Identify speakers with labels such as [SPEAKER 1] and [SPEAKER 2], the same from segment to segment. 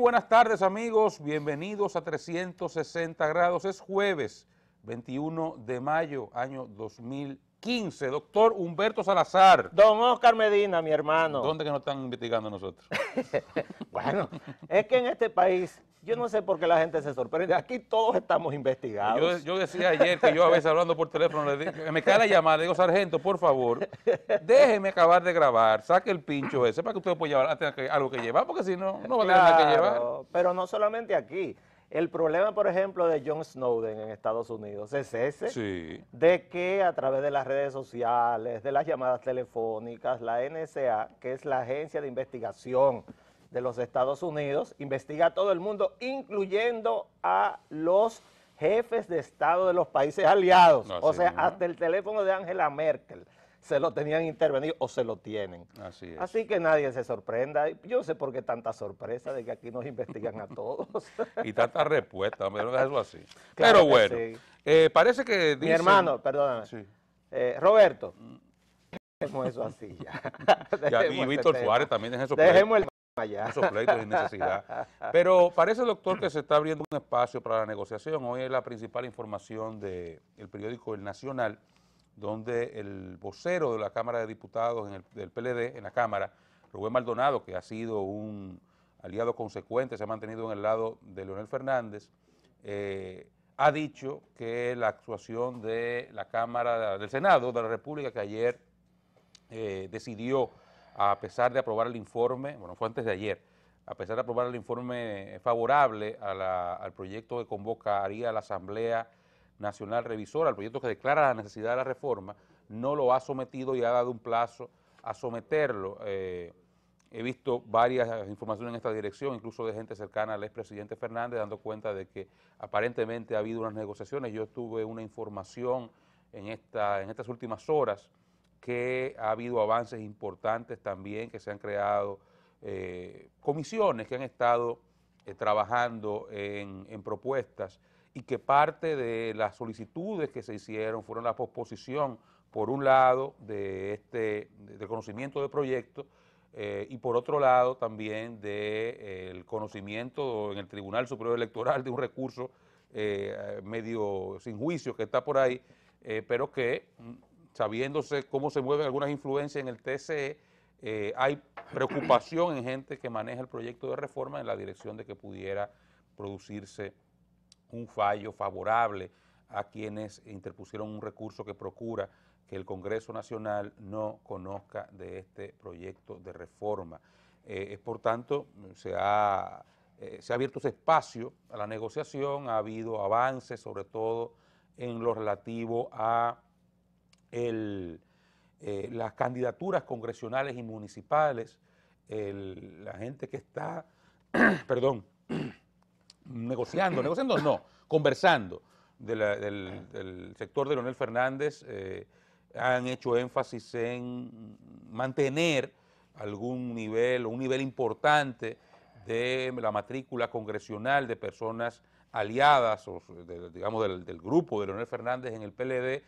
[SPEAKER 1] buenas tardes amigos, bienvenidos a 360 grados. Es jueves 21 de mayo, año 2015. Doctor Humberto Salazar. Don Oscar Medina, mi hermano. ¿Dónde que nos están investigando nosotros? bueno, es que en este país yo no sé por
[SPEAKER 2] qué la gente se sorprende. Aquí todos estamos investigados. Yo, decía ayer que yo a veces
[SPEAKER 1] hablando por teléfono, me cae la llamada, le digo, sargento, por favor, déjeme acabar de grabar, saque el pincho ese para que usted pueda llevar algo que llevar, porque si no, no va a tener nada que llevar.
[SPEAKER 2] Pero no solamente aquí. El problema, por ejemplo, de John Snowden en Estados Unidos es ese, sí. de que a través de las redes sociales, de las llamadas telefónicas, la NSA, que es la agencia de investigación de los Estados Unidos, investiga a todo el mundo, incluyendo a los jefes de Estado de los países aliados. o sea, hasta el teléfono de Angela Merkel se lo tenían intervenido o se lo tienen. Así, que nadie se sorprenda. Yo sé por qué tanta sorpresa de que aquí nos investigan a todos.
[SPEAKER 1] y tanta respuesta, pero eso así. pero bueno, eh, parece que Mi hermano,
[SPEAKER 2] perdóname. Eh, Roberto, dejemos eso así ya. y Víctor este Suárez también es eso. Dejemos allá. necesidad.
[SPEAKER 1] Pero parece, doctor, que se está abriendo un espacio para la negociación. Hoy es la principal información del periódico El Nacional, donde el vocero de la Cámara de Diputados del PLD, en la Cámara, Rubén Maldonado, que ha sido un aliado consecuente, se ha mantenido en el lado de Leonel Fernández, eh, ha dicho que la actuación de la Cámara, del Senado de la República, que ayer eh, decidió a pesar de aprobar el informe, bueno, fue antes de ayer, a pesar de aprobar el informe favorable al proyecto que convocaría la Asamblea Nacional Revisora, al proyecto que declara la necesidad de la reforma, no lo ha sometido y ha dado un plazo a someterlo. Eh, he visto varias informaciones en esta dirección, incluso de gente cercana al expresidente Fernández, dando cuenta de que aparentemente ha habido unas negociaciones. Yo tuve una información en, esta, en estas últimas horas que ha habido avances importantes también, que se han creado eh, comisiones que han estado eh, trabajando en, propuestas y que parte de las solicitudes que se hicieron fueron la posposición, por un lado, de este conocimiento de proyecto eh, y por otro lado también del conocimiento en el Tribunal Superior Electoral de un recurso medio sin juicio que está por ahí, pero que mm, sabiéndose cómo se mueven algunas influencias en el TCE, eh, hay preocupación en gente que maneja el proyecto de reforma en la dirección de que pudiera producirse un fallo favorable a quienes interpusieron un recurso que procura que el Congreso Nacional no conozca de este proyecto de reforma. Eh, es por tanto, eh, se ha abierto ese espacio a la negociación, ha habido avances, sobre todo en lo relativo a eh, las candidaturas congresionales y municipales, la gente que está, perdón, negociando, negociando no, conversando del, sector de Leonel Fernández, eh, han hecho énfasis en mantener algún nivel o un nivel importante de la matrícula congresional de personas aliadas, digamos, del, grupo de Leonel Fernández en el PLD,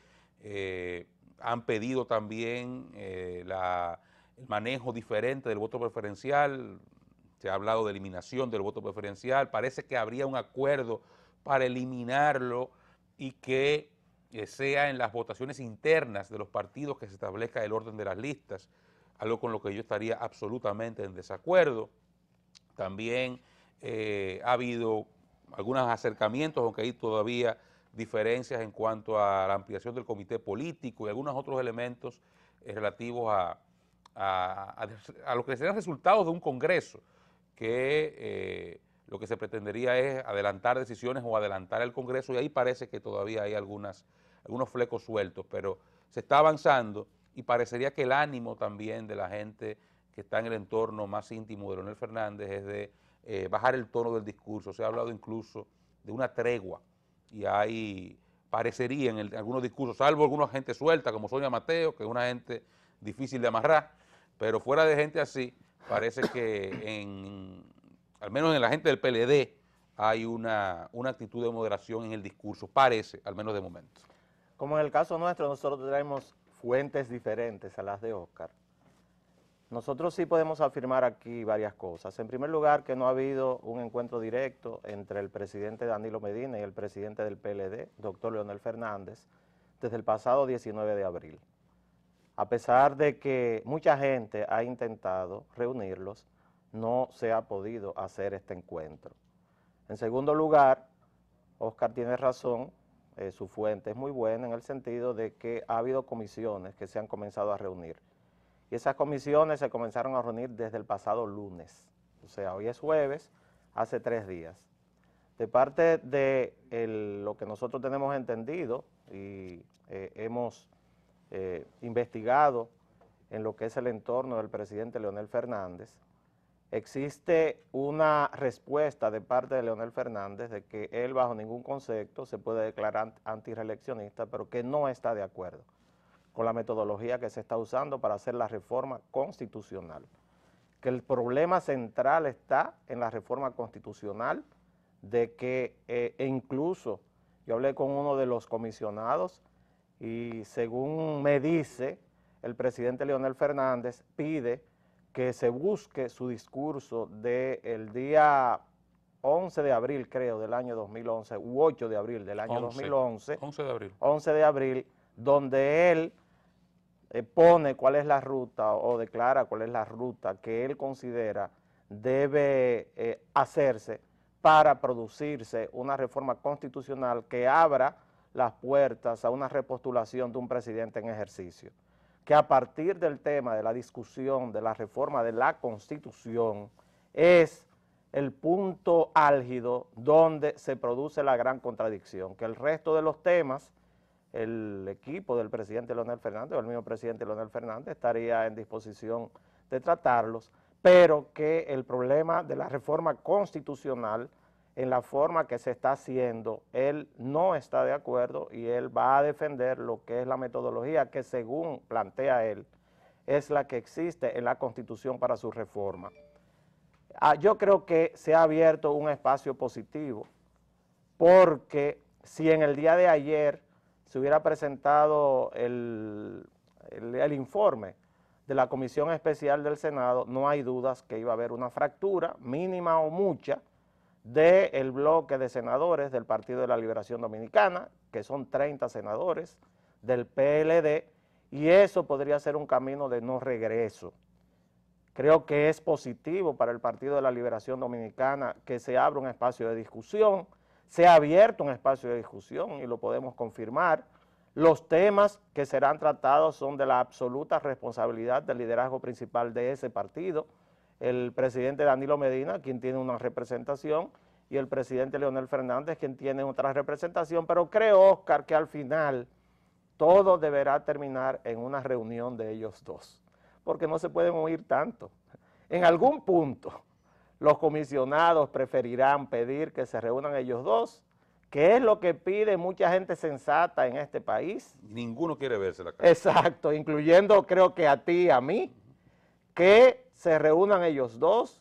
[SPEAKER 1] eh, han pedido también eh, el manejo diferente del voto preferencial, se ha hablado de eliminación del voto preferencial, parece que habría un acuerdo para eliminarlo y que eh, sea en las votaciones internas de los partidos que se establezca el orden de las listas, algo con lo que yo estaría absolutamente en desacuerdo. También eh, ha habido algunos acercamientos, aunque ahí todavía diferencias en cuanto a la ampliación del comité político y algunos otros elementos eh, relativos a, a, lo que serán resultados de un Congreso, que eh, lo que se pretendería es adelantar decisiones o adelantar el Congreso, y ahí parece que todavía hay algunas, algunos flecos sueltos, pero se está avanzando y parecería que el ánimo también de la gente que está en el entorno más íntimo de Leonel Fernández es de eh, bajar el tono del discurso. Se ha hablado incluso de una tregua y hay parecería en, algunos discursos, salvo alguna gente suelta como Sonia Mateo, que es una gente difícil de amarrar, pero fuera de gente así, parece que en, al menos en la gente del PLD hay una, una actitud de moderación en el discurso, parece, al menos de momento.
[SPEAKER 2] Como en el caso nuestro, nosotros traemos fuentes diferentes a las de Oscar. Nosotros sí podemos afirmar aquí varias cosas. En primer lugar, que no ha habido un encuentro directo entre el presidente Danilo Medina y el presidente del PLD, doctor Leonel Fernández, desde el pasado 19 de abril. A pesar de que mucha gente ha intentado reunirlos, no se ha podido hacer este encuentro. En segundo lugar, Oscar tiene razón, eh, su fuente es muy buena en el sentido de que ha habido comisiones que se han comenzado a reunir. Y esas comisiones se comenzaron a reunir desde el pasado lunes, o sea, hoy es jueves, hace tres días. De parte de lo que nosotros tenemos entendido y eh, hemos eh, investigado en lo que es el entorno del presidente Leonel Fernández, existe una respuesta de parte de Leonel Fernández de que él bajo ningún concepto se puede declarar antirreeleccionista, pero que no está de acuerdo con la metodología que se está usando para hacer la reforma constitucional. Que el problema central está en la reforma constitucional, de que eh, e incluso yo hablé con uno de los comisionados y según me dice, el presidente Leonel Fernández pide que se busque su discurso del día 11 de abril, creo, del año 2011, u 8 de abril del año 2011. 11 de abril. 11 de abril, donde él eh, pone cuál es la ruta o declara cuál es la ruta que él considera debe eh, hacerse para producirse una reforma constitucional que abra las puertas a una repostulación de un presidente en ejercicio. Que a partir del tema de la discusión de la reforma de la Constitución es el punto álgido donde se produce la gran contradicción, que el resto de los temas el equipo del presidente Leonel Fernández o el mismo presidente Leonel Fernández estaría en disposición de tratarlos, pero que el problema de la reforma constitucional en la forma que se está haciendo, él no está de acuerdo y él va a defender lo que es la metodología que según plantea él, es la que existe en la Constitución para su reforma. Ah, yo creo que se ha abierto un espacio positivo, porque si en el día de ayer si hubiera presentado el, informe de la Comisión Especial del Senado, no hay dudas que iba a haber una fractura mínima o mucha, del bloque de senadores del Partido de la Liberación Dominicana, que son 30 senadores del PLD, y eso podría ser un camino de no regreso. Creo que es positivo para el Partido de la Liberación Dominicana que se abra un espacio de discusión, se ha abierto un espacio de discusión y lo podemos confirmar. Los temas que serán tratados son de la absoluta responsabilidad del liderazgo principal de ese partido, el presidente Danilo Medina, quien tiene una representación, y el presidente Leonel Fernández, quien tiene otra representación, pero creo, Oscar, que al final todo deberá terminar en una reunión de ellos dos, porque no se pueden oír tanto. En algún punto los comisionados preferirán pedir que se reúnan ellos dos, que es lo que pide mucha gente sensata en este país.
[SPEAKER 1] Ninguno quiere verse la cara. Exacto,
[SPEAKER 2] incluyendo creo que a ti y a mí, que se reúnan ellos dos,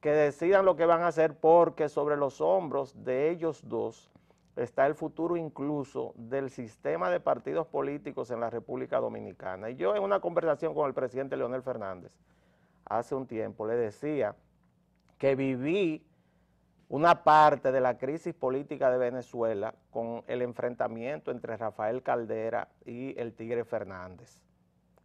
[SPEAKER 2] que decidan lo que van a hacer porque sobre los hombros de ellos dos está el futuro incluso del sistema de partidos políticos en la República Dominicana. Y yo en una conversación con el presidente Leonel Fernández hace un tiempo le decía que viví una parte de la crisis política de Venezuela con el enfrentamiento entre Rafael Caldera y el Tigre Fernández.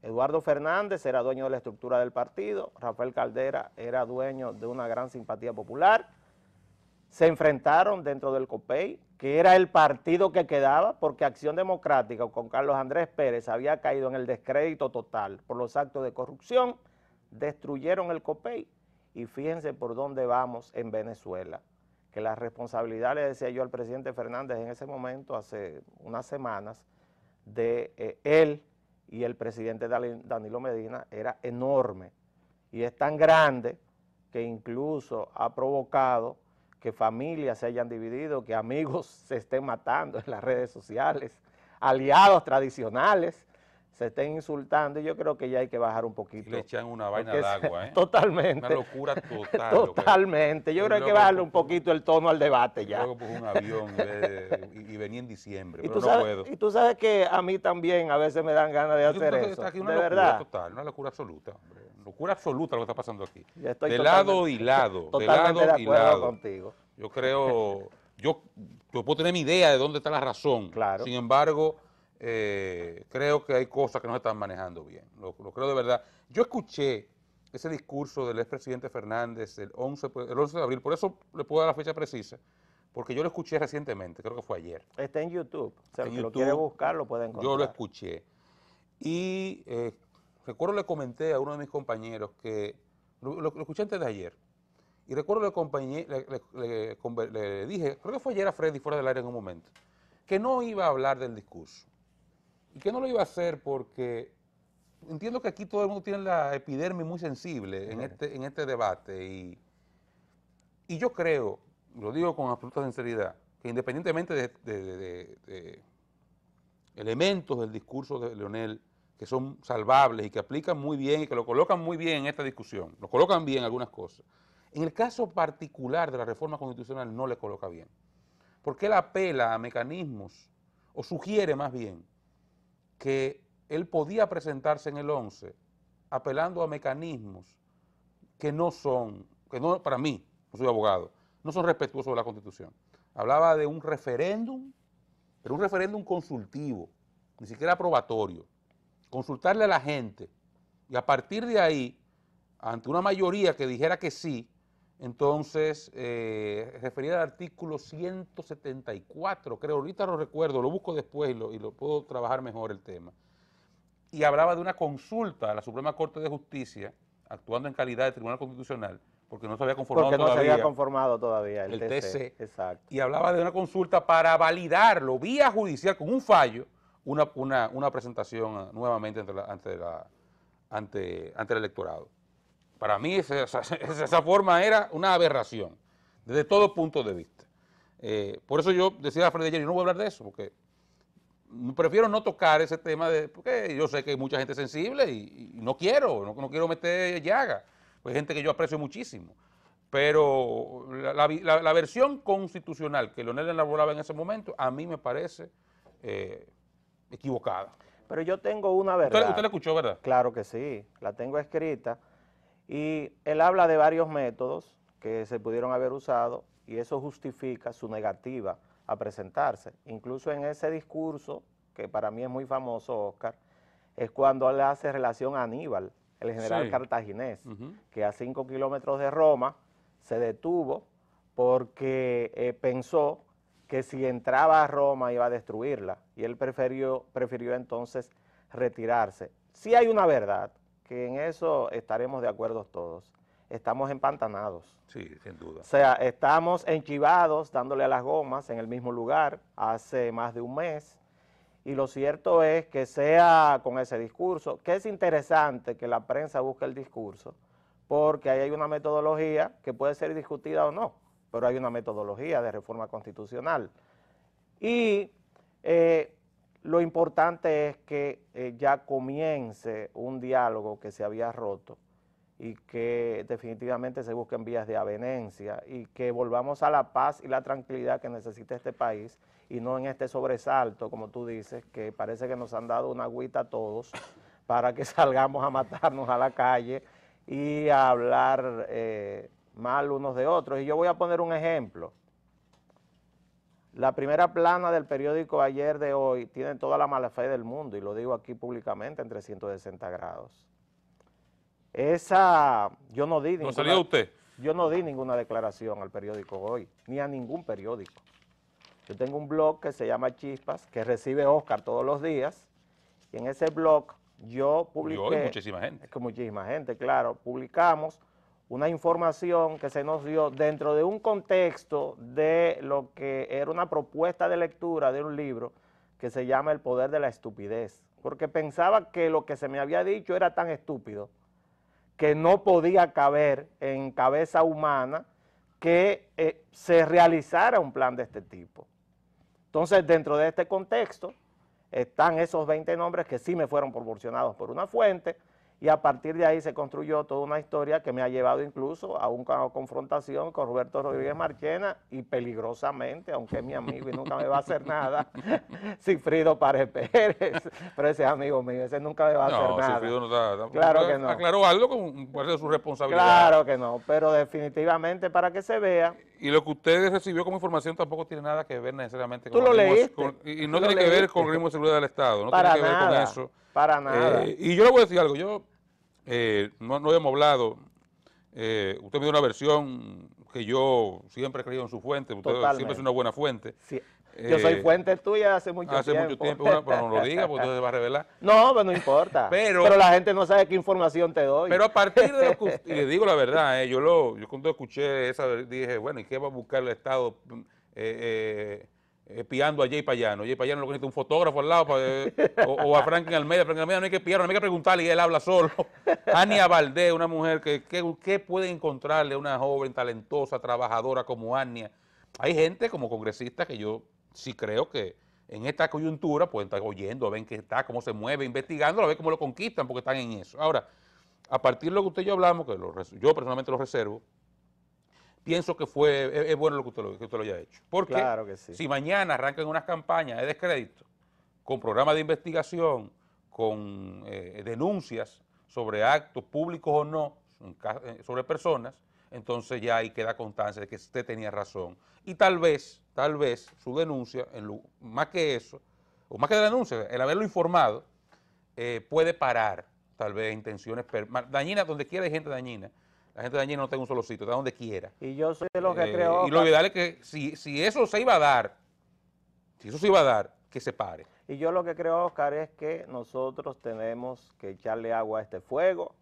[SPEAKER 2] Eduardo Fernández era dueño de la estructura del partido, Rafael Caldera era dueño de una gran simpatía popular, se enfrentaron dentro del COPEI, que era el partido que quedaba, porque Acción Democrática con Carlos Andrés Pérez había caído en el descrédito total por los actos de corrupción, destruyeron el COPEI y fíjense por dónde vamos en Venezuela, que la responsabilidad, le decía yo al presidente Fernández en ese momento, hace unas semanas, de eh, él y el presidente Danilo Medina era enorme y es tan grande que incluso ha provocado que familias se hayan dividido, que amigos se estén matando en las redes sociales, aliados tradicionales se estén insultando, y yo creo que ya hay que bajar un poquito. le echan una vaina de agua, ¿eh? Totalmente. Una locura total. Totalmente. Yo creo que hay que bajarle un poquito el tono al debate ya. Luego puse un avión
[SPEAKER 1] y, venía en diciembre, pero no puedo. Y
[SPEAKER 2] tú sabes que a mí también a veces me dan ganas de hacer eso. una de verdad.
[SPEAKER 1] total, una locura absoluta. Locura absoluta lo que está pasando aquí. de lado y lado. Totalmente de, lado acuerdo y contigo. Yo creo, yo, yo puedo tener mi idea de dónde está la razón. Claro. Sin embargo eh, creo que hay cosas que no se están manejando bien. Lo, creo de verdad. Yo escuché ese discurso del expresidente Fernández el 11, pues, de abril, por eso le puedo dar la fecha precisa, porque yo lo escuché recientemente, creo que fue ayer.
[SPEAKER 2] Está en YouTube, o sea, lo quiere buscar lo puede encontrar. Yo lo
[SPEAKER 1] escuché. Y eh, recuerdo le comenté a uno de mis compañeros que, lo, escuché antes de ayer, y recuerdo le, le, dije, creo que fue ayer a Freddy fuera del aire en un momento, que no iba a hablar del discurso, y que no lo iba a hacer porque entiendo que aquí todo el mundo tiene la epidermis muy sensible en, este, este, debate y, yo creo, lo digo con absoluta sinceridad, que independientemente de, de elementos del discurso de Leonel que son salvables y que aplican muy bien y que lo colocan muy bien en esta discusión, lo colocan bien algunas cosas, en el caso particular de la reforma constitucional no le coloca bien, porque él apela a mecanismos o sugiere más bien que él podía presentarse en el 11 apelando a mecanismos que no son, que no, para mí, no soy abogado, no son respetuosos de la Constitución. Hablaba de un referéndum, pero un referéndum consultivo, ni siquiera aprobatorio. Consultarle a la gente y a partir de ahí, ante una mayoría que dijera que sí, entonces, eh, referida al artículo 174, creo, ahorita lo recuerdo, lo busco después y lo, puedo trabajar mejor el tema. Y hablaba de una consulta a la Suprema Corte de Justicia, actuando en calidad de Tribunal Constitucional, porque no se había conformado todavía. había
[SPEAKER 2] conformado todavía el, TC. Exacto. Y hablaba
[SPEAKER 1] de una consulta para validarlo vía judicial con un fallo, una, una, presentación eh, nuevamente ante, la, ante el electorado. Para mí esa, forma era una aberración, desde todo punto de vista. Eh, por eso yo decía a Freddy ayer, yo no voy a hablar de eso, porque prefiero no tocar ese tema, de, porque yo sé que hay mucha gente sensible y, no quiero, no, quiero meter llaga. Pues hay gente que yo aprecio muchísimo. Pero la, versión constitucional que Leonel elaboraba en ese momento, a mí me parece eh, equivocada. Pero yo tengo
[SPEAKER 2] una verdad. usted la escuchó, ¿verdad? Claro que sí, la tengo escrita. Y él habla de varios métodos que se pudieron haber usado y eso justifica su negativa a presentarse. Incluso en ese discurso, que para mí es muy famoso, Oscar, es cuando él hace relación a Aníbal, el general cartaginés, que a cinco kilómetros de Roma se detuvo porque eh, pensó que si entraba a Roma iba a destruirla y él prefirió, prefirió entonces retirarse. Sí hay una verdad, que en eso estaremos de acuerdo todos. Estamos empantanados. Sí, sin duda. O sea, estamos enchivados dándole a las gomas en el mismo lugar hace más de un mes. Y lo cierto es que sea con ese discurso, que es interesante que la prensa busque el discurso, porque ahí hay una metodología que puede ser discutida o no, pero hay una metodología de reforma constitucional. Y eh, lo importante es que eh, ya comience un diálogo que se había roto y que definitivamente se busquen vías de avenencia y que volvamos a la paz y la tranquilidad que necesita este país y no en este sobresalto, como tú dices, que parece que nos han dado una agüita a todos para que salgamos a matarnos a la calle y a hablar eh, mal unos de otros. Y yo voy a poner un ejemplo. La primera plana del periódico ayer de hoy tiene toda la mala fe del mundo, y lo digo aquí públicamente en 360 grados. Esa, yo no di ninguna... usted? Yo no di ninguna declaración al periódico hoy, ni a ningún periódico. Yo tengo un blog que se llama Chispas, que recibe Oscar todos los días, y en ese blog yo publiqué... Y hoy muchísima gente. Es que muchísima gente, claro. Publicamos una información que se nos dio dentro de un contexto de lo que era una propuesta de lectura de un libro que se llama El Poder de la Estupidez, porque pensaba que lo que se me había dicho era tan estúpido que no podía caber en cabeza humana que eh, se realizara un plan de este tipo. Entonces, dentro de este contexto, están esos 20 nombres que sí me fueron proporcionados por una fuente, y a partir de ahí se construyó toda una historia que me ha llevado incluso a una confrontación con Roberto Rodríguez Marchena y peligrosamente, aunque es mi amigo y nunca me va a hacer nada, Cifrido Párez Pérez, pero ese es amigo mío, ese nunca me va a hacer nada. claro que no. Aclaró
[SPEAKER 1] algo con parte de su responsabilidad.
[SPEAKER 2] Claro que no, pero definitivamente para que se vea
[SPEAKER 1] y lo que usted recibió como información tampoco tiene nada que ver necesariamente con... ¿Tú lo leíste? y, no tiene que ver con el ritmo de seguridad del Estado, no tiene que ver con eso. Para nada. Eh, y yo le voy a decir algo, yo eh, no, no habíamos hablado, eh, usted me dio una versión que yo siempre he creído en su fuente, usted siempre es una buena fuente. Sí, yo soy eh, fuente tuya
[SPEAKER 2] hace mucho tiempo. Hace mucho tiempo, pero no lo diga porque entonces va a revelar. No, pero no importa. Pero, la gente no sabe qué información te doy. Pero a partir de lo
[SPEAKER 1] que, y le digo la verdad, eh, yo lo, yo cuando escuché esa, dije, bueno, ¿y qué va a buscar el Estado mm, eh, eh, espiando a Jay Payano? Jay Payano lo que necesita un fotógrafo al lado, o, a Franklin Almeida. Franklin Almeida no hay que espiar no hay que preguntarle y él habla solo. Ania Valdés, una mujer que, ¿qué puede encontrarle a una joven talentosa, trabajadora como Ania? Hay gente como congresista que yo si creo que en esta coyuntura pueden estar oyendo, ven que está, cómo se mueve, investigando, a ver cómo lo conquistan, porque están en eso. Ahora, a partir de lo que usted y yo hablamos, que lo, yo personalmente lo reservo, pienso que fue e, es, bueno lo que, usted lo haya hecho. Porque claro si mañana arrancan unas campañas de descrédito, con programas de investigación, con eh, denuncias sobre actos públicos o no, eh, sobre personas, entonces ya ahí queda constancia de que usted tenía razón. Y tal vez, tal vez su denuncia, más que eso, o más que la denuncia, el haberlo informado, eh, puede parar tal vez intenciones dañinas, donde quiera hay gente dañina. La gente dañina no tiene un solo sitio, está donde quiera. Y yo soy de los que eh, creo... Y lo ideal es que si, si eso se iba a dar, si eso se iba a dar, que se pare.
[SPEAKER 2] Y yo lo que creo, Oscar, es que nosotros tenemos que echarle agua a este fuego,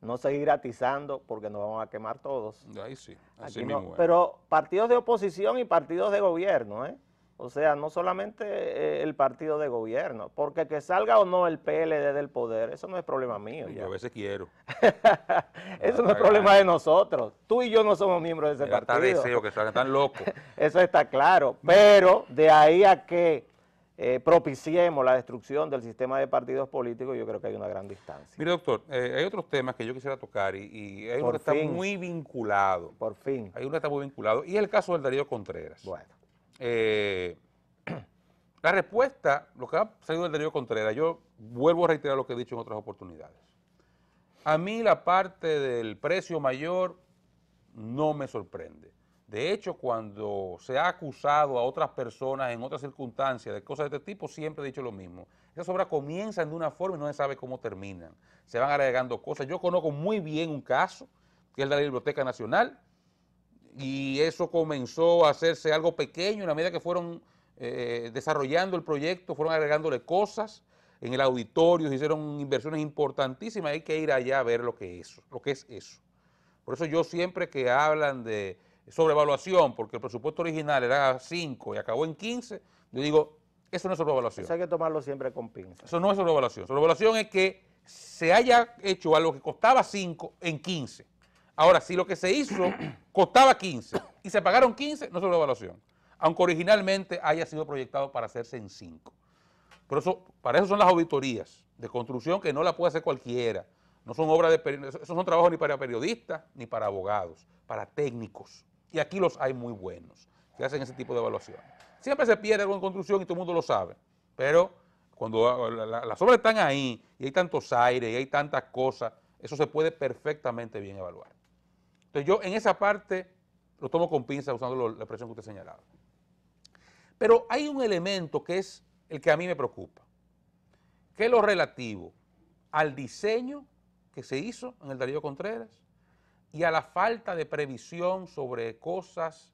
[SPEAKER 2] no seguir atizando porque nos vamos a quemar todos. Ahí sí, así mismo Pero partidos de oposición y partidos de gobierno, ¿eh? O sea, no solamente eh, el partido de gobierno, porque que salga o no el PLD del poder, eso no es problema mío. Yo
[SPEAKER 1] a veces quiero.
[SPEAKER 2] eso no, es ah, problema ah. de nosotros. Tú y yo no somos miembros de ese partido. Está deseo que
[SPEAKER 1] salgan tan locos.
[SPEAKER 2] eso está claro, pero de ahí a que eh, propiciemos la destrucción del sistema de partidos políticos, yo creo que hay una gran distancia.
[SPEAKER 1] Mire, doctor, eh, hay otros temas que yo quisiera tocar y, hay uno que está muy vinculado. Por fin. Hay uno que está muy vinculado y es el caso del Darío Contreras. Bueno. Eh, la respuesta, lo que ha salido del Darío Contreras, yo vuelvo a reiterar lo que he dicho en otras oportunidades. A mí la parte del precio mayor no me sorprende. De hecho, cuando se ha acusado a otras personas en otras circunstancias de cosas de este tipo, siempre he dicho lo mismo. Esas obras comienzan de una forma y no se sabe cómo terminan. Se van agregando cosas. Yo conozco muy bien un caso, que es la Biblioteca Nacional, y eso comenzó a hacerse algo pequeño en la medida que fueron eh, desarrollando el proyecto, fueron agregándole cosas. En el auditorio se hicieron inversiones importantísimas. Hay que ir allá a ver lo que es eso. Por eso yo siempre que hablan de sobrevaluación, porque el presupuesto original era 5 y acabó en 15, yo digo, eso no es sobrevaluación. Eso hay que tomarlo siempre con pinza. Eso no es sobrevaluación. Sobrevaluación es que se haya hecho algo que costaba 5 en 15. Ahora, si lo que se hizo costaba 15 y se pagaron 15, no es sobrevaluación. Aunque originalmente haya sido proyectado para hacerse en 5. Pero eso, para eso son las auditorías de construcción que no la puede hacer cualquiera. No son obras de esos son trabajos ni para periodistas ni para abogados, para técnicos. Y aquí los hay muy buenos que hacen ese tipo de evaluación. Siempre se pierde algo en construcción y todo el mundo lo sabe, pero cuando ah, las obras están ahí y hay tantos aires y hay tantas cosas, eso se puede perfectamente bien evaluar. Entonces yo en esa parte lo tomo con pinza usando la expresión que usted señalaba. Pero hay un elemento que es el que a mí me preocupa, que es lo relativo al diseño que se hizo en el Darío Contreras y a la falta de previsión sobre cosas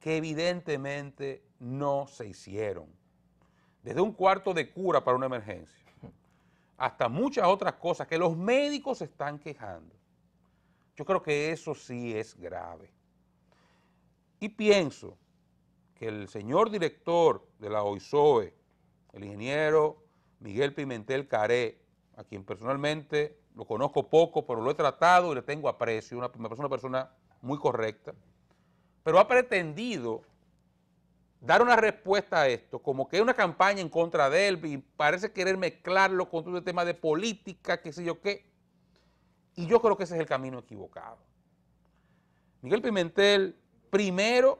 [SPEAKER 1] que evidentemente no se hicieron. Desde un cuarto de cura para una emergencia hasta muchas otras cosas que los médicos están quejando. Yo creo que eso sí es grave. Y pienso que el señor director de la OISOE, el ingeniero Miguel Pimentel Caré, a quien personalmente lo conozco poco, pero lo he tratado y le tengo aprecio, una, me parece una persona muy correcta, pero ha pretendido dar una respuesta a esto, como que es una campaña en contra de él, y parece querer mezclarlo con todo el este tema de política, qué sé yo qué, y yo creo que ese es el camino equivocado. Miguel Pimentel primero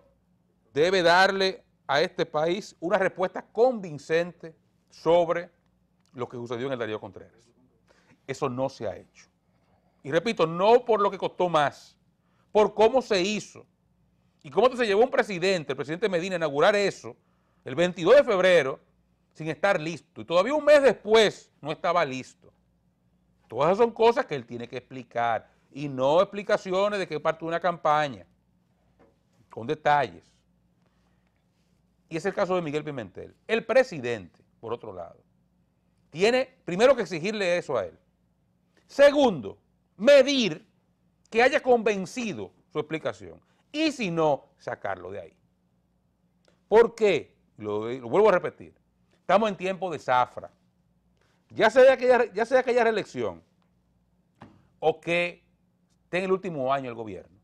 [SPEAKER 1] debe darle a este país una respuesta convincente sobre lo que sucedió en el Darío Contreras. Eso no se ha hecho. Y repito, no por lo que costó más, por cómo se hizo. Y cómo se llevó un presidente, el presidente Medina, a inaugurar eso el 22 de febrero sin estar listo. Y todavía un mes después no estaba listo. Todas esas son cosas que él tiene que explicar. Y no explicaciones de que parte de una campaña, con detalles. Y es el caso de Miguel Pimentel. El presidente, por otro lado, tiene primero que exigirle eso a él. Segundo, medir que haya convencido su explicación y si no, sacarlo de ahí. Porque, Lo, vuelvo a repetir. Estamos en tiempo de zafra. Ya sea que ya sea aquella reelección o que esté en el último año el gobierno,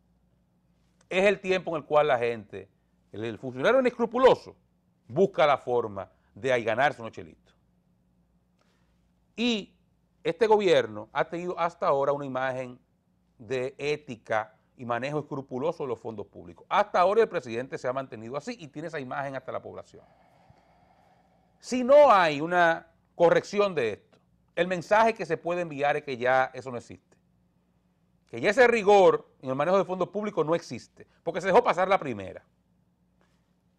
[SPEAKER 1] es el tiempo en el cual la gente, el, funcionario inescrupuloso, busca la forma de ahí ganarse un ochelito. Y este gobierno ha tenido hasta ahora una imagen de ética y manejo escrupuloso de los fondos públicos. Hasta ahora el presidente se ha mantenido así y tiene esa imagen hasta la población. Si no hay una corrección de esto, el mensaje que se puede enviar es que ya eso no existe. Que ya ese rigor en el manejo de fondos públicos no existe, porque se dejó pasar la primera.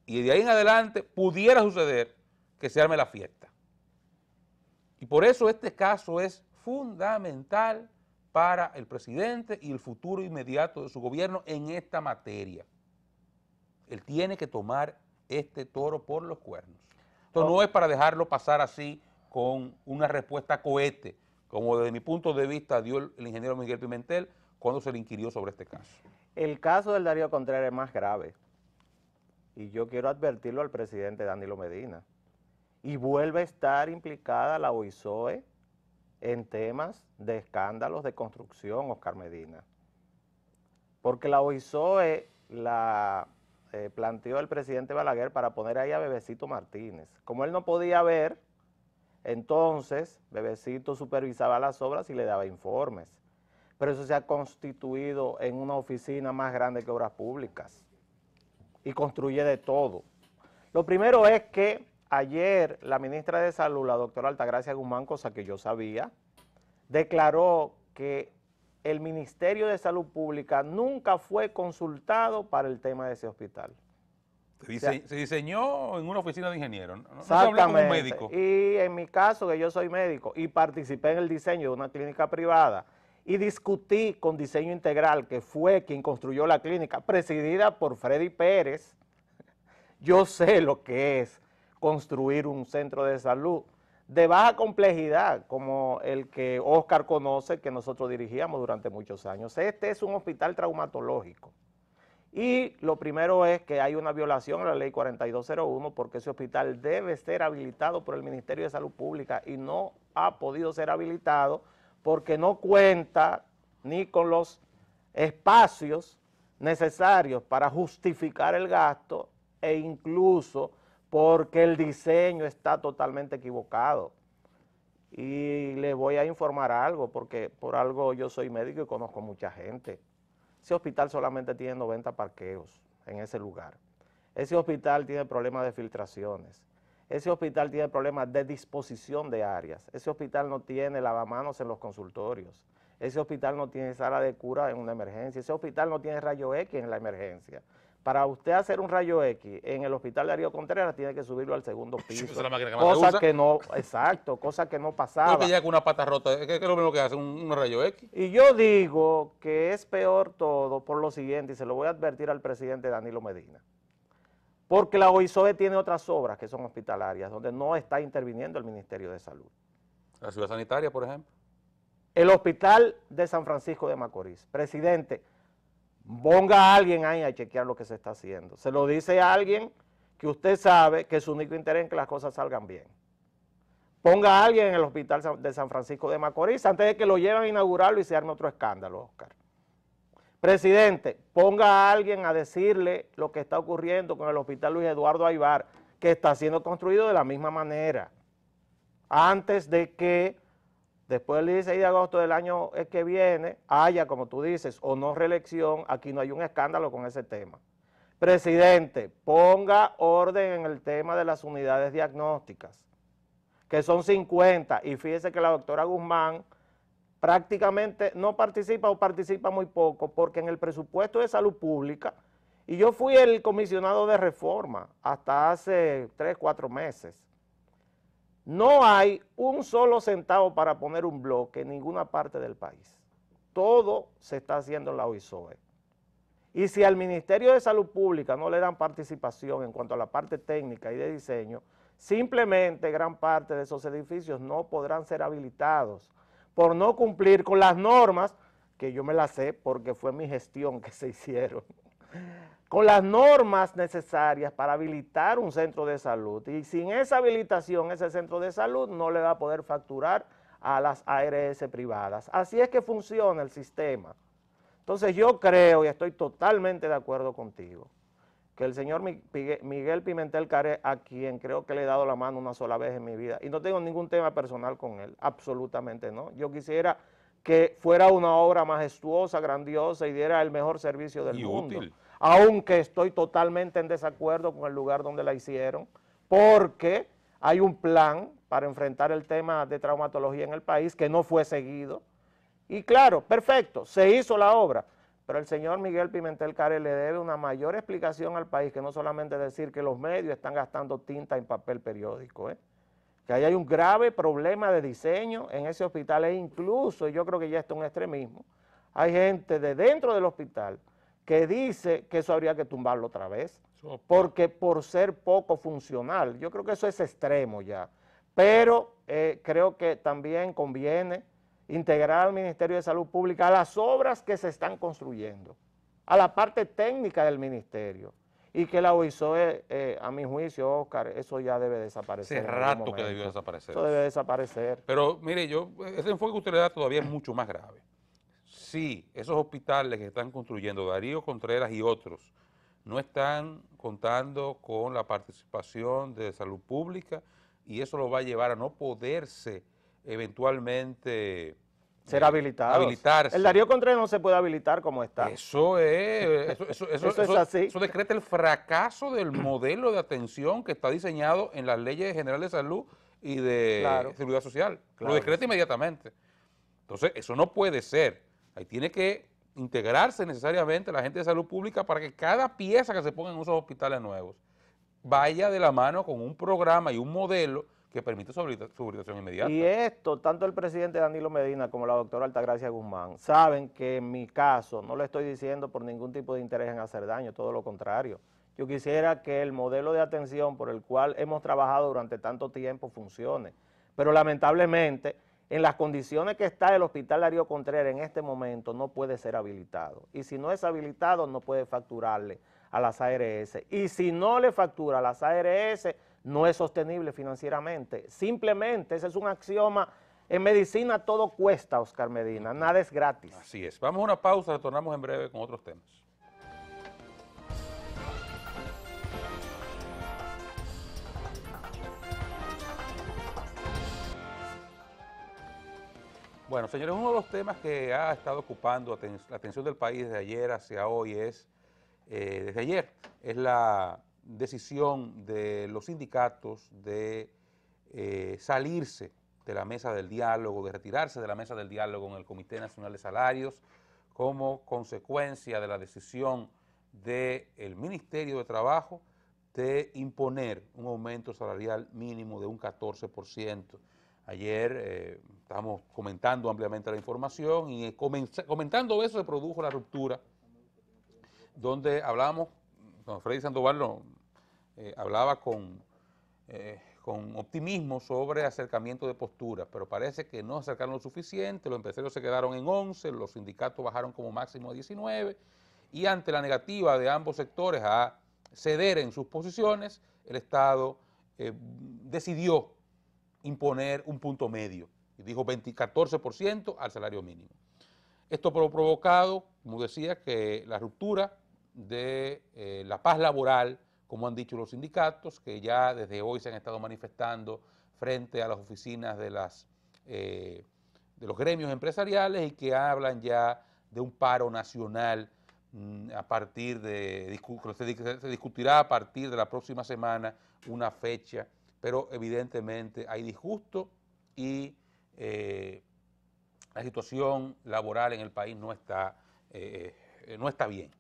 [SPEAKER 1] Y de ahí en adelante pudiera suceder que se arme la fiesta. Y por eso este caso es fundamental para el presidente y el futuro inmediato de su gobierno en esta materia. Él tiene que tomar este toro por los cuernos. Esto no es para dejarlo pasar así con una respuesta cohete, como desde mi punto de vista dio el, ingeniero Miguel Pimentel cuando se le inquirió sobre este caso.
[SPEAKER 2] El caso del Darío Contreras es más grave y yo quiero advertirlo al presidente Danilo Medina y vuelve a estar implicada la OISOE en temas de escándalos de construcción, Oscar Medina. Porque la OISOE la eh, planteó el presidente Balaguer para poner ahí a Bebecito Martínez. Como él no podía ver, entonces Bebecito supervisaba las obras y le daba informes. Pero eso se ha constituido en una oficina más grande que Obras Públicas y construye de todo. Lo primero es que Ayer la ministra de Salud, la doctora Altagracia Guzmán, cosa que yo sabía, declaró que el Ministerio de Salud Pública nunca fue consultado para el tema de ese hospital.
[SPEAKER 1] Se, diseñó en una oficina de ingenieros, no, un médico.
[SPEAKER 2] Y en mi caso, que yo soy médico y participé en el diseño de una clínica privada y discutí con Diseño Integral, que fue quien construyó la clínica, presidida por Freddy Pérez, yo sé lo que es construir un centro de salud de baja complejidad, como el que Oscar conoce, que nosotros dirigíamos durante muchos años. Este es un hospital traumatológico. Y lo primero es que hay una violación a la ley 4201 porque ese hospital debe ser habilitado por el Ministerio de Salud Pública y no ha podido ser habilitado porque no cuenta ni con los espacios necesarios para justificar el gasto e incluso porque el diseño está totalmente equivocado. Y le voy a informar algo, porque por algo yo soy médico y conozco mucha gente. Ese hospital solamente tiene 90 parqueos en ese lugar. Ese hospital tiene problemas de filtraciones. Ese hospital tiene problemas de disposición de áreas. Ese hospital no tiene lavamanos en los consultorios. Ese hospital no tiene sala de cura en una emergencia. Ese hospital no tiene rayo X en la emergencia. Para usted hacer un rayo X en el hospital de Darío Contreras
[SPEAKER 1] tiene que subirlo al segundo piso. Esa que cosa que
[SPEAKER 2] no, exacto, cosa que no pasaba. Porque ya con una
[SPEAKER 1] pata rota, es lo mismo que hace un, un, rayo X. Y yo digo que es peor todo
[SPEAKER 2] por lo siguiente, y se lo voy a advertir al presidente Danilo Medina. Porque la OISOE tiene otras obras que son hospitalarias, donde no está interviniendo el Ministerio de Salud.
[SPEAKER 1] La ciudad sanitaria, por ejemplo.
[SPEAKER 2] El hospital de San Francisco de Macorís. Presidente, Ponga a alguien ahí a chequear lo que se está haciendo. Se lo dice a alguien que usted sabe que su único interés es que las cosas salgan bien. Ponga a alguien en el hospital de San Francisco de Macorís antes de que lo lleven a inaugurarlo y se arme otro escándalo, Oscar. Presidente, ponga a alguien a decirle lo que está ocurriendo con el hospital Luis Eduardo Aibar, que está siendo construido de la misma manera, antes de que después del 16 de agosto del año eh, que viene, haya, como tú dices, o no reelección, aquí no hay un escándalo con ese tema. Presidente, ponga orden en el tema de las unidades diagnósticas, que son 50, y fíjese que la doctora Guzmán prácticamente no participa o participa muy poco, porque en el presupuesto de salud pública, y yo fui el comisionado de reforma hasta hace tres, cuatro meses, no hay un solo centavo para poner un bloque en ninguna parte del país. Todo se está haciendo en la OISOE. Y si al Ministerio de Salud Pública no le dan participación en cuanto a la parte técnica y de diseño, simplemente gran parte de esos edificios no podrán ser habilitados por no cumplir con las normas que yo me las sé porque fue mi gestión que se hicieron con las normas necesarias para habilitar un centro de salud. Y sin esa habilitación, ese centro de salud no le va a poder facturar a las ARS privadas. Así es que funciona el sistema. Entonces yo creo, y estoy totalmente de acuerdo contigo, que el señor Miguel Pimentel Care, a quien creo que le he dado la mano una sola vez en mi vida, y no tengo ningún tema personal con él, absolutamente no. Yo quisiera que fuera una obra majestuosa, grandiosa y diera el mejor servicio del y mundo aunque estoy totalmente en desacuerdo con el lugar donde la hicieron, porque hay un plan para enfrentar el tema de traumatología en el país que no fue seguido. Y claro, perfecto, se hizo la obra, pero el señor Miguel Pimentel Care le debe una mayor explicación al país que no solamente decir que los medios están gastando tinta en papel periódico, ¿eh? que ahí hay un grave problema de diseño en ese hospital e incluso, yo creo que ya está un extremismo, hay gente de dentro del hospital que dice que eso habría que tumbarlo otra vez, porque por ser poco funcional, yo creo que eso es extremo ya, pero eh, creo que también conviene integrar al Ministerio de Salud Pública a las obras que se están construyendo, a la parte técnica del ministerio, y que la OISOE, eh, a mi juicio, Oscar, eso ya debe desaparecer. Hace rato que debió desaparecer. Eso debe desaparecer.
[SPEAKER 1] Pero mire, yo ese enfoque que usted le da todavía es mucho más grave si esos hospitales que están construyendo Darío Contreras y otros no están contando con la participación de salud pública y eso lo va a llevar a no poderse eventualmente ser eh, habilitado. El Darío
[SPEAKER 2] Contreras no se puede habilitar como está. Eso es, eso, así.
[SPEAKER 1] Eso decreta el fracaso del modelo de atención que está diseñado en las leyes generales de salud y de seguridad social. Lo decreta inmediatamente. Entonces, eso no puede ser. Ahí tiene que integrarse necesariamente la gente de salud pública para que cada pieza que se ponga en esos hospitales nuevos vaya de la mano con un programa y un modelo que permita su habilitación inmediata. Y
[SPEAKER 2] esto, tanto el presidente Danilo Medina como la doctora Altagracia Guzmán saben que en mi caso no le estoy diciendo por ningún tipo de interés en hacer daño, todo lo contrario. Yo quisiera que el modelo de atención por el cual hemos trabajado durante tanto tiempo funcione, pero lamentablemente en las condiciones que está el Hospital Darío Contreras en este momento no puede ser habilitado. Y si no es habilitado, no puede facturarle a las ARS. Y si no le factura a las ARS, no es sostenible financieramente. Simplemente, ese es un axioma, en medicina todo cuesta, Oscar Medina, nada es gratis.
[SPEAKER 1] Así es. Vamos a una pausa, retornamos en breve con otros temas. Bueno, señores, uno de los temas que ha estado ocupando la atención del país desde ayer hacia hoy es, eh, desde ayer, es la decisión de los sindicatos de eh, salirse de la mesa del diálogo, de retirarse de la mesa del diálogo en el Comité Nacional de Salarios como consecuencia de la decisión del Ministerio de Trabajo de imponer un aumento salarial mínimo de un 14%. Ayer eh, estábamos comentando ampliamente la información y eh, comentando eso se produjo la ruptura, donde hablábamos, don Freddy Sandoval eh, hablaba con, con optimismo sobre acercamiento de posturas, pero parece que no acercaron lo suficiente, los empresarios se quedaron en 11, los sindicatos bajaron como máximo a 19 y ante la negativa de ambos sectores a ceder en sus posiciones, el Estado decidió imponer un punto medio. Y dijo 20, 14% al salario mínimo. Esto provocado, como decía, que la ruptura de eh, la paz laboral, como han dicho los sindicatos, que ya desde hoy se han estado manifestando frente a las oficinas de, las, eh, de los gremios empresariales y que hablan ya de un paro nacional mm, a partir de, se discutirá a partir de la próxima semana una fecha pero evidentemente hay disgusto y eh, la situación laboral en el país no está, eh, eh, no está bien.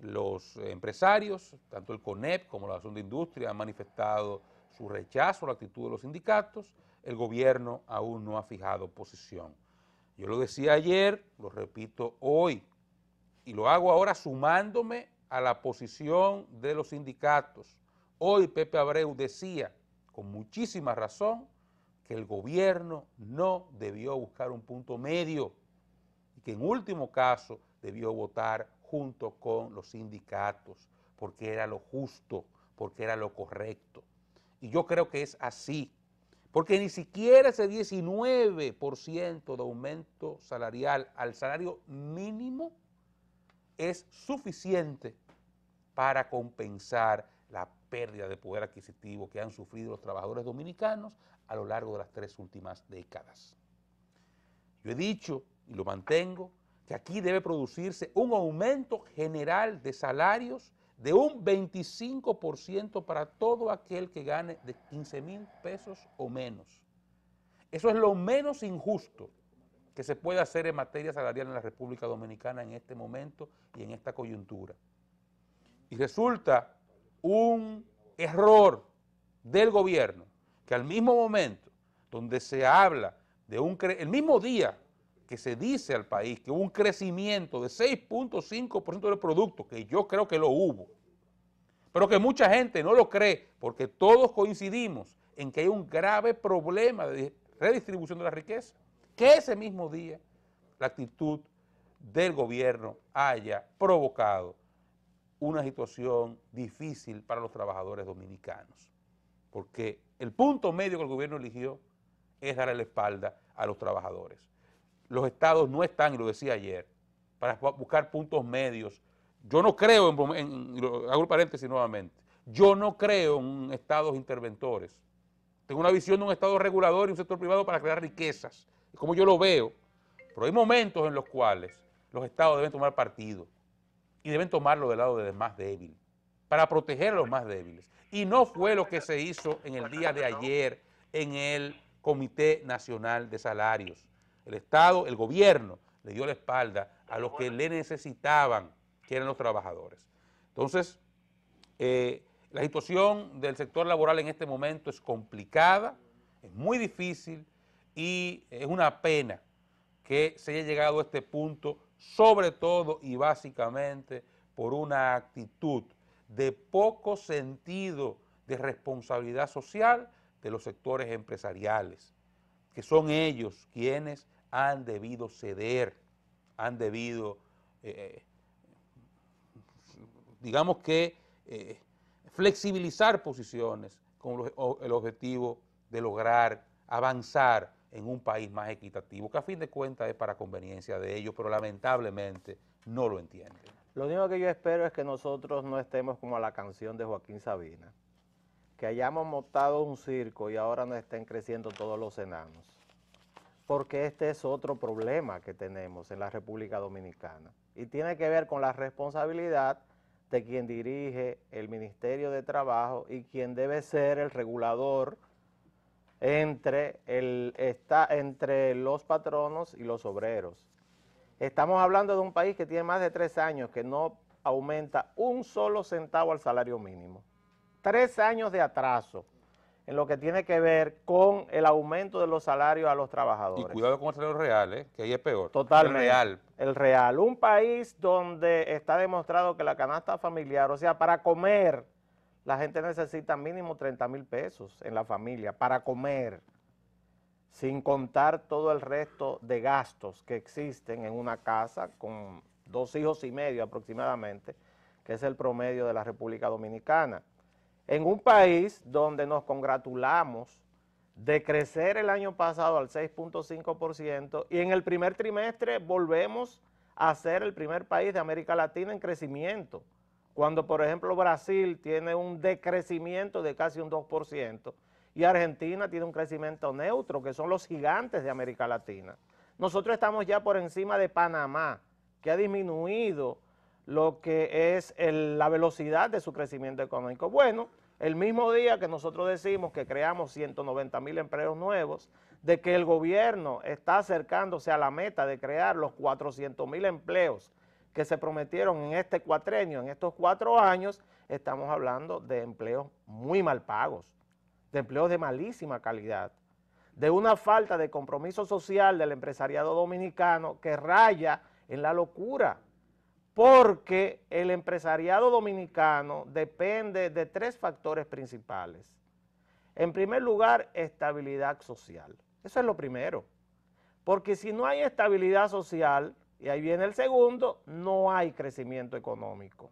[SPEAKER 1] Los empresarios, tanto el CONEP como la Asociación de Industria, han manifestado su rechazo a la actitud de los sindicatos, el gobierno aún no ha fijado posición. Yo lo decía ayer, lo repito hoy, y lo hago ahora sumándome a la posición de los sindicatos. Hoy Pepe Abreu decía con muchísima razón que el gobierno no debió buscar un punto medio y que en último caso debió votar junto con los sindicatos, porque era lo justo, porque era lo correcto. Y yo creo que es así, porque ni siquiera ese 19% de aumento salarial al salario mínimo es suficiente para compensar pérdida de poder adquisitivo que han sufrido los trabajadores dominicanos a lo largo de las tres últimas décadas. Yo he dicho, y lo mantengo, que aquí debe producirse un aumento general de salarios de un 25% para todo aquel que gane de 15 mil pesos o menos. Eso es lo menos injusto que se puede hacer en materia salarial en la República Dominicana en este momento y en esta coyuntura. Y resulta un error del gobierno que al mismo momento donde se habla de un, el mismo día que se dice al país que hubo un crecimiento de 6.5% del producto, que yo creo que lo hubo, pero que mucha gente no lo cree porque todos coincidimos en que hay un grave problema de redistribución de la riqueza, que ese mismo día la actitud del gobierno haya provocado una situación difícil para los trabajadores dominicanos, porque el punto medio que el gobierno eligió es darle la espalda a los trabajadores. Los estados no están, y lo decía ayer, para buscar puntos medios. Yo no creo, en, hago un paréntesis nuevamente, yo no creo en estados interventores. Tengo una visión de un estado regulador y un sector privado para crear riquezas, como yo lo veo. Pero hay momentos en los cuales los estados deben tomar partido y deben tomarlo del lado del más débil, para proteger a los más débiles. Y no fue lo que se hizo en el día de ayer en el Comité Nacional de Salarios. El Estado, el gobierno, le dio la espalda a los que le necesitaban, que eran los trabajadores. Entonces, eh, la situación del sector laboral en este momento es complicada, es muy difícil y es una pena que se haya llegado a este punto sobre todo y básicamente por una actitud de poco sentido de responsabilidad social de los sectores empresariales, que son ellos quienes han debido ceder, han debido, eh, eh, digamos que, eh, flexibilizar posiciones con el objetivo de lograr avanzar en un país más equitativo, que a fin de cuentas es para conveniencia de ellos, pero lamentablemente no lo entienden. Lo único
[SPEAKER 2] que yo espero es que nosotros no estemos como a la canción de Joaquín Sabina, que hayamos montado un circo y ahora nos estén creciendo todos los enanos, porque este es otro problema que tenemos en la República Dominicana y tiene que ver con la responsabilidad de quien dirige el Ministerio de Trabajo y quien debe ser el regulador entre, el, está, entre los patronos y los obreros. Estamos hablando de un país que tiene más de tres años que no aumenta un solo centavo al salario mínimo. Tres años de atraso en lo que tiene que ver con el aumento de los salarios a los trabajadores. Y
[SPEAKER 1] cuidado con el salario real, ¿eh? que ahí es peor. Totalmente. El real.
[SPEAKER 2] El real. Un país donde está demostrado que la canasta familiar, o sea, para comer la gente necesita mínimo 30 mil pesos en la familia para comer, sin contar todo el resto de gastos que existen en una casa con dos hijos y medio aproximadamente, que es el promedio de la República Dominicana. En un país donde nos congratulamos de crecer el año pasado al 6.5% y en el primer trimestre volvemos a ser el primer país de América Latina en crecimiento. Cuando, por ejemplo, Brasil tiene un decrecimiento de casi un 2% y Argentina tiene un crecimiento neutro, que son los gigantes de América Latina. Nosotros estamos ya por encima de Panamá, que ha disminuido lo que es la velocidad de su crecimiento económico. Bueno, el mismo día que nosotros decimos que creamos 190 mil empleos nuevos, de que el gobierno está acercándose a la meta de crear los 400 mil empleos que se prometieron en este cuatrenio, en estos cuatro años, estamos hablando de empleos muy mal pagos, de empleos de malísima calidad, de una falta de compromiso social del empresariado dominicano que raya en la locura, porque el empresariado dominicano depende de tres factores principales. En primer lugar, estabilidad social. Eso es lo primero, porque si no hay estabilidad social, y ahí viene el segundo, no hay crecimiento económico.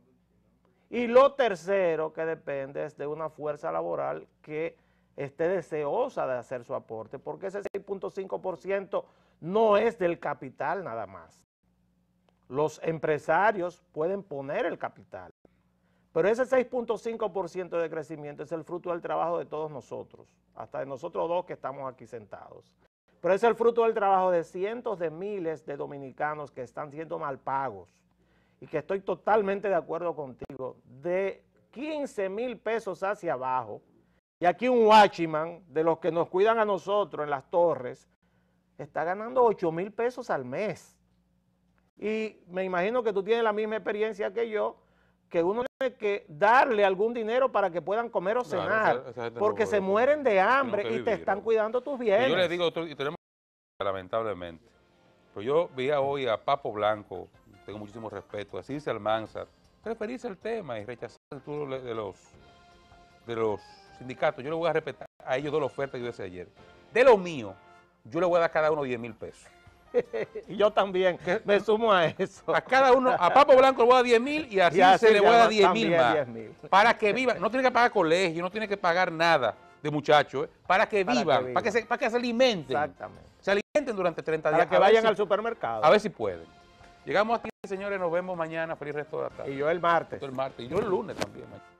[SPEAKER 2] Y lo tercero que depende es de una fuerza laboral que esté deseosa de hacer su aporte, porque ese 6.5% no es del capital nada más. Los empresarios pueden poner el capital, pero ese 6.5% de crecimiento es el fruto del trabajo de todos nosotros, hasta de nosotros dos que estamos aquí sentados. Pero es el fruto del trabajo de cientos de miles de dominicanos que están siendo mal pagos y que estoy totalmente de acuerdo contigo, de 15 mil pesos hacia abajo, y aquí un watchman de los que nos cuidan a nosotros en las torres, está ganando 8 mil pesos al mes. Y me imagino que tú tienes la misma experiencia que yo, que uno tiene que darle algún dinero para que puedan comer o cenar, porque se mueren de hambre y te están cuidando tus bienes. yo
[SPEAKER 1] digo, tenemos lamentablemente. Pero yo vi hoy a Papo Blanco, tengo muchísimo respeto, a Circe Almanzar, referirse al tema y rechazar el turno de los, de los sindicatos. Yo le voy a respetar a ellos dos la oferta que yo hice ayer. De lo mío, yo le voy a dar a cada uno 10 mil pesos. Y yo también, me sumo a eso. A cada uno, a Papo Blanco le voy a dar 10 mil y a Circe le voy a dar 10 mil más. para que viva, no tiene que pagar colegio, no tiene que pagar nada de muchachos, ¿eh? para que viva, vivan, Para, que se, para que se alimenten. Exactamente se alimenten durante 30 días. Para que vayan al supermercado. A ver si pueden. Llegamos aquí, señores, nos vemos mañana. Feliz resto de la tarde. Y yo el martes. el martes. Y yo el lunes también.